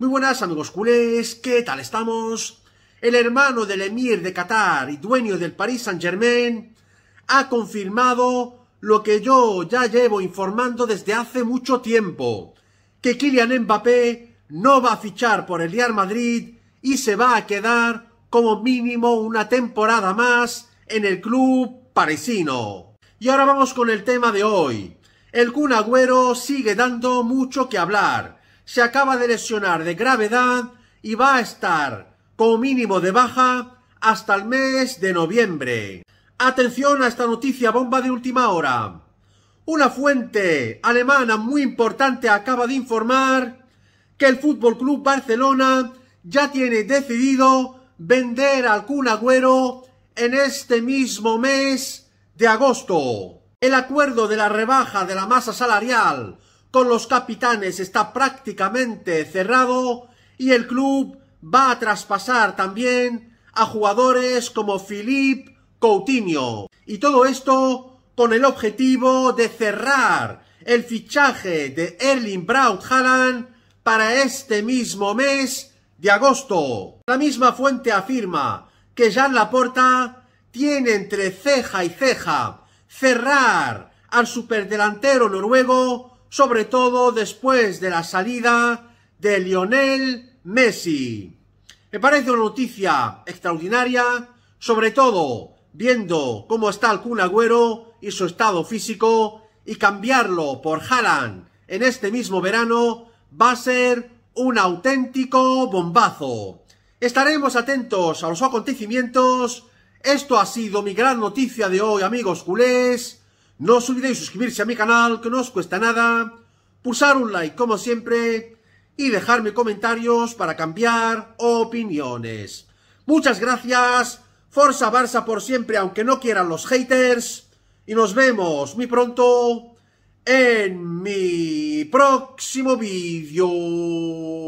Muy buenas amigos culés, ¿qué tal estamos? El hermano del emir de Qatar y dueño del Paris Saint Germain ha confirmado lo que yo ya llevo informando desde hace mucho tiempo, que Kylian Mbappé no va a fichar por el Real Madrid y se va a quedar como mínimo una temporada más en el club parisino. Y ahora vamos con el tema de hoy. El Kun Agüero sigue dando mucho que hablar se acaba de lesionar de gravedad y va a estar como mínimo de baja hasta el mes de noviembre. Atención a esta noticia bomba de última hora. Una fuente alemana muy importante acaba de informar que el Fútbol Club Barcelona ya tiene decidido vender al Kun Agüero en este mismo mes de agosto. El acuerdo de la rebaja de la masa salarial con los capitanes está prácticamente cerrado y el club va a traspasar también a jugadores como Philippe Coutinho. Y todo esto con el objetivo de cerrar el fichaje de Erling Braut Haaland para este mismo mes de agosto. La misma fuente afirma que Jean Laporta tiene entre ceja y ceja cerrar al superdelantero noruego sobre todo después de la salida de Lionel Messi. Me parece una noticia extraordinaria, sobre todo viendo cómo está el Kun y su estado físico, y cambiarlo por Haaland en este mismo verano va a ser un auténtico bombazo. Estaremos atentos a los acontecimientos. Esto ha sido mi gran noticia de hoy, amigos culés. No os olvidéis suscribirse a mi canal, que no os cuesta nada, pulsar un like como siempre y dejarme comentarios para cambiar opiniones. Muchas gracias, Forza Barça por siempre, aunque no quieran los haters, y nos vemos muy pronto en mi próximo vídeo.